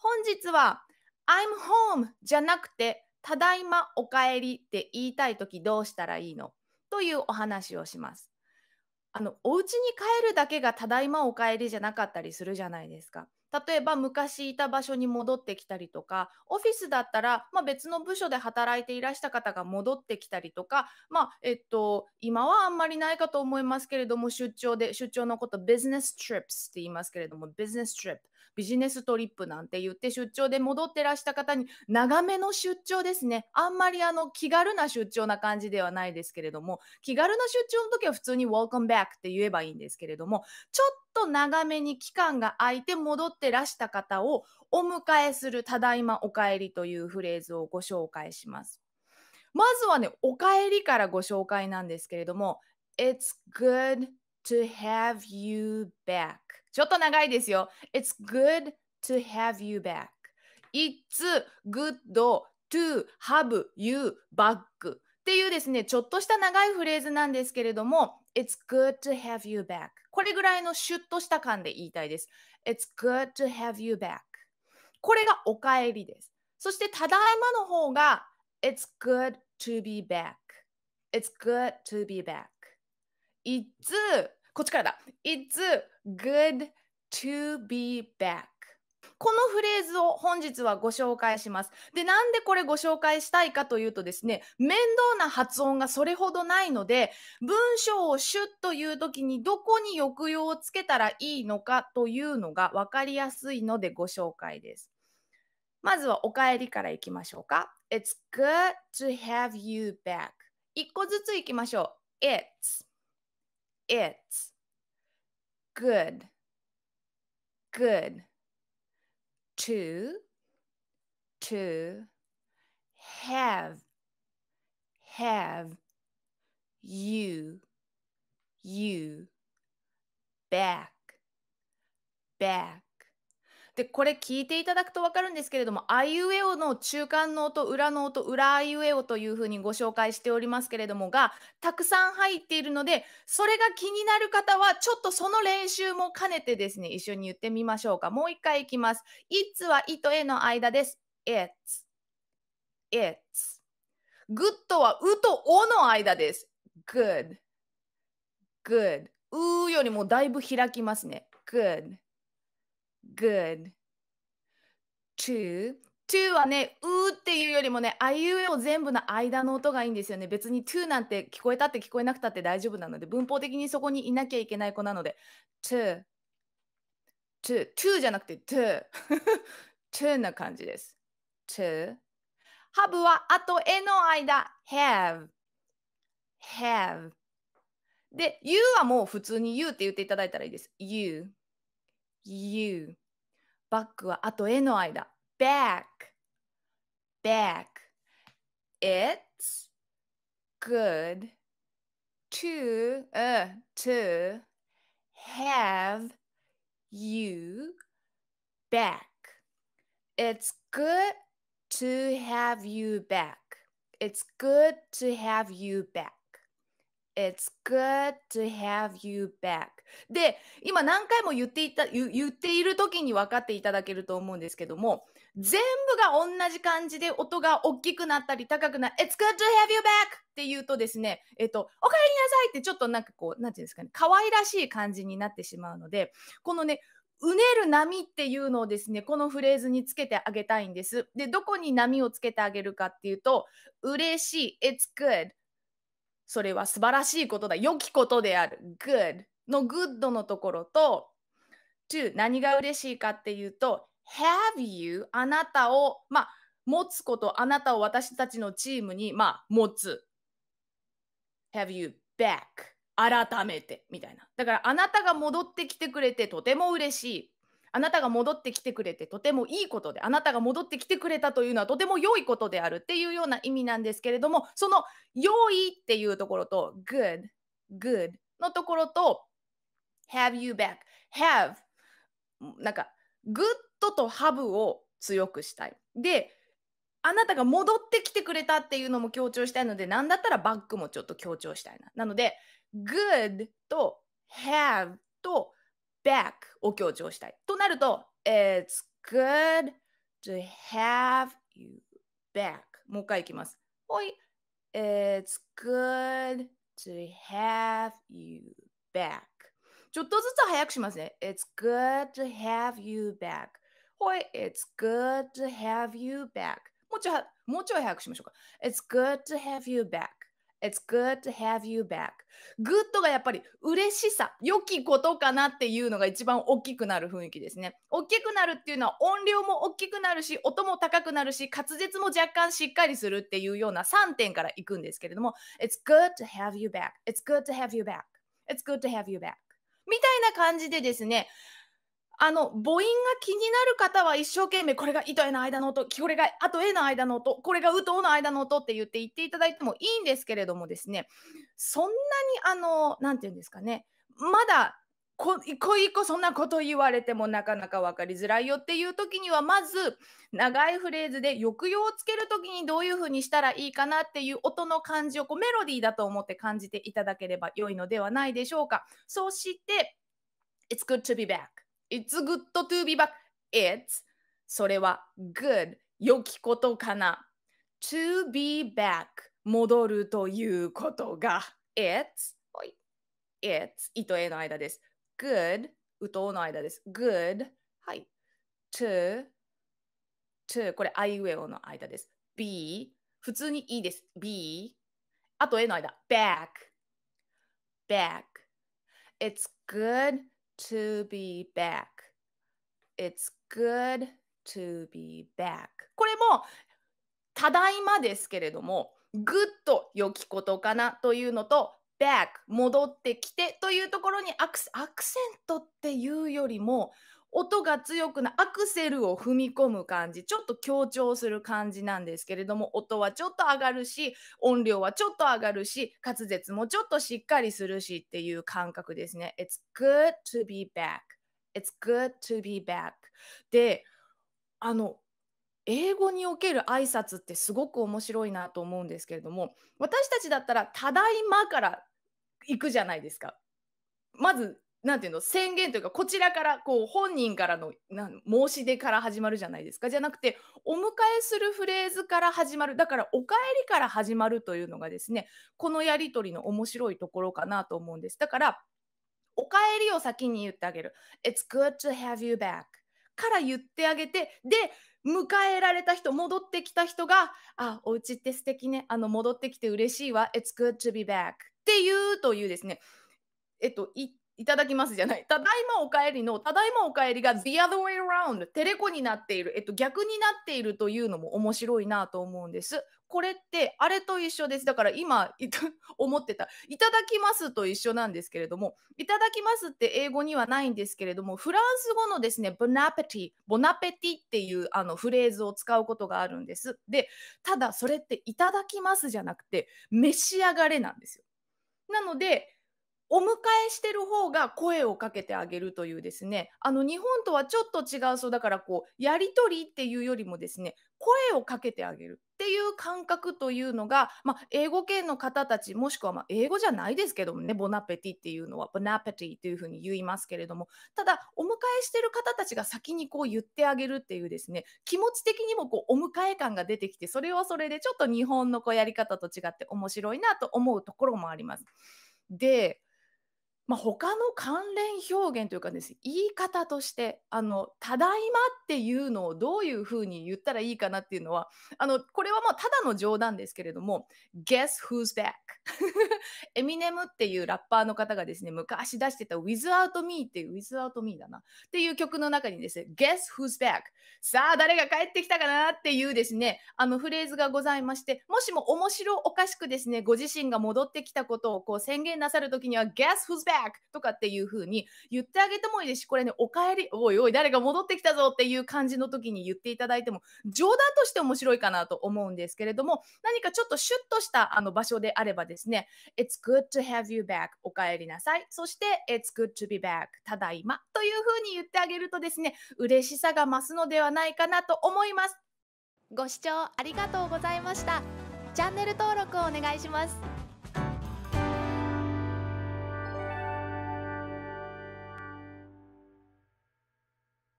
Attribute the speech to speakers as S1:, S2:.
S1: 本日は I'm home じゃなくて、ただいまおかえりって言いたい時どうしたらいいのというお話をします。あの、お家に帰るだけがただいまおかえりじゃなかったりするじゃないですか。例えば昔いた場所に戻ってきたりとか、オフィスだったら、まあ、別の部署で働いていらした方が戻ってきたりとか、まあ、えっと、今はあんまりないかと思いますけれども、出張で、出張のこと、ビジネストリップスって言いますけれども、ビジネストリップ。ビジネストリップなんて言って出張で戻ってらした方に長めの出張ですね。あんまりあの気軽な出張な感じではないですけれども、気軽な出張の時は普通に Welcome back って言えばいいんですけれども、ちょっと長めに期間が空いて戻ってらした方をお迎えするただいまお帰りというフレーズをご紹介します。まずはね、お帰りからご紹介なんですけれども、It's good to have you back. ちょっと長いですよ。It's good to have you back. It's good to have you back. っていうですね、ちょっとした長いフレーズなんですけれども、It's good to have you back. これぐらいのシュッとした感で言いたいです。It's good to have you back. これがお帰りです。そして、ただいまの方が、It's good to be back. It's good to be back. It's こっちからだ。It's good to be back. このフレーズを本日はご紹介します。で、なんでこれご紹介したいかというとですね、面倒な発音がそれほどないので、文章をシュッと言うときにどこに抑揚をつけたらいいのかというのが分かりやすいのでご紹介です。まずはお帰りからいきましょうか。It's good to have you back. 一個ずついきましょう。It's it. Good. Good. To, to have, have you, you back, back でこれ聞いていただくと分かるんですけれども「あいうえお」の中間の音裏の音裏あいうえおというふうにご紹介しておりますけれどもがたくさん入っているのでそれが気になる方はちょっとその練習も兼ねてですね一緒に言ってみましょうかもう一回いきます「いつ」は「い」と「え」の間です「it's it's」「good」は「う」と「お」の間です「good good」「う」よりもだいぶ開きますね「good」good. to to はね、うーっていうよりもね、あいうえを全部の間の音がいいんですよね。別に to なんて聞こえたって聞こえなくたって大丈夫なので、文法的にそこにいなきゃいけない子なので、to, to, to じゃなくて to, to な感じです。to, have はあとえの間、have, have. で、you はもう普通に you って言っていただいたらいいです。you, you. バックはあとえの間。back, back. It's good uh, to have you back. It's good to have you back. It's good to have you back. It's good to have you back. で、今何回も言っていた、言っている時に分かっていただけると思うんですけども、全部が同じ感じで音が大きくなったり高くな、It's good to have you back! って言うとですね、えっと、おえりなさいってちょっとなんかこう、なんていうんですかね、可愛らしい感じになってしまうので、このね、うねる波っていうのをですね、このフレーズにつけてあげたいんです。で、どこに波をつけてあげるかっていうと、嬉しい、it's good, それは素晴らしいことだ。良きことである。good の good のところと、to 何が嬉しいかっていうと、have you あなたを、まあ、持つこと、あなたを私たちのチームに、まあ、持つ。have you back 改めてみたいな。だからあなたが戻ってきてくれてとても嬉しい。あなたが戻ってきてくれてとてもいいことで、あなたが戻ってきてくれたというのはとても良いことであるっていうような意味なんですけれども、その良いっていうところと good, good のところと have you back, have なんか good と have を強くしたい。で、あなたが戻ってきてくれたっていうのも強調したいので、なんだったらバックもちょっと強調したいな。なので、good と have と back を強調したい。となると、It's good to have you back。もう一回いきます。ほい。It's good to have you back。ちょっとずつ早くしますね。It's good to have you back。ほい。It's good to have you back。もうちょもうちょい早くしましょうか。It's good to have you back。It's good to have you back. good がやっぱり嬉しさ、良きことかなっていうのが一番大きくなる雰囲気ですね。大きくなるっていうのは音量も大きくなるし、音も高くなるし、滑舌も若干しっかりするっていうような3点からいくんですけれども、It's good to have you back. It's good to have you back. It's good to have you back. みたいな感じでですね、あの、母音が気になる方は一生懸命、これが糸への間の音、これが後への間の音、これが歌の間の音って言って言っていただいてもいいんですけれどもですね、そんなにあの、何て言うんですかね、まだこ一個一個そんなこと言われてもなかなか分かりづらいよっていう時にはまず長いフレーズで抑揚をつける時にどういうふうにしたらいいかなっていう音の感じをこうメロディーだと思って感じていただければ良いのではないでしょうか。そして It's good to be back It's good to be back. It's それは good 良きことかな。to be back 戻るということが It's It's 糸への間です。good 歌うの間です。good はい to to これあいうえの間です。be 普通にいいです。be あとえの間 back back It's good to be back. It's good to be back. これも、ただいまですけれども、ぐっと良きことかなというのと、back 戻ってきてというところにアクセントっていうよりも音が強くなアクセルを踏み込む感じちょっと強調する感じなんですけれども音はちょっと上がるし音量はちょっと上がるし滑舌もちょっとしっかりするしっていう感覚ですね。It's good to be back. It's good to be back. であの英語における挨拶ってすごく面白いなと思うんですけれども私たちだったら「ただいま」から行くじゃないですか。まずなんていうの宣言というかこちらからこう本人からの申し出から始まるじゃないですかじゃなくてお迎えするフレーズから始まるだから「おかえり」から始まるというのがですねこのやり取りの面白いところかなと思うんです。だから「お帰り」を先に言ってあげる「It's good to have you back」から言ってあげてで迎えられた人戻ってきた人が「あお家って素敵ねあの戻ってきて嬉しいわ It's good to be back」っていうというですねえっと、いただきますじゃない。ただいまお帰りの、ただいまお帰りが the other way around、テレコになっている、えっと、逆になっているというのも面白いなと思うんです。これって、あれと一緒です。だから今、思ってた、いただきますと一緒なんですけれども、いただきますって英語にはないんですけれども、フランス語のですね、ボナペティ、ボナペティっていうあのフレーズを使うことがあるんです。で、ただそれっていただきますじゃなくて、召し上がれなんですよ。なので、お迎えしてる方が声をかけてあげるというですね、あの日本とはちょっと違うそうだからこうやり取りっていうよりもですね、声をかけてあげるっていう感覚というのが、まあ、英語圏の方たち、もしくはま英語じゃないですけどもね、ボナペティっていうのは、ボナペティというふうに言いますけれども、ただ、お迎えしてる方たちが先にこう言ってあげるっていうですね、気持ち的にもこうお迎え感が出てきて、それはそれでちょっと日本のこうやり方と違って面白いなと思うところもあります。で、まあ、他の関連表現というかです、ね、言い方としてあの「ただいま」っていうのをどういうふうに言ったらいいかなっていうのはあのこれはもうただの冗談ですけれども「Guess who's back」エミネムっていうラッパーの方がですね昔出してた「Without Me」っていう「Without Me」だなっていう曲の中にですね「Guess who's back」さあ誰が帰ってきたかなっていうですねあのフレーズがございましてもしも面白おかしくですねご自身が戻ってきたことをこう宣言なさる時には「Guess who's back」back! とかっていう風に言ってあげてもいいですし、これね、おかえり、おいおい、誰か戻ってきたぞっていう感じの時に言っていただいても、冗談として面白いかなと思うんですけれども、何かちょっとシュッとしたあの場所であればですね、It's good to have you back! おかえりなさい。そして、It's good to be back! ただいまという風に言ってあげるとですね、嬉しさが増すのではないかなと思います。ご視聴ありがとうございました。チャンネル登録をお願いします。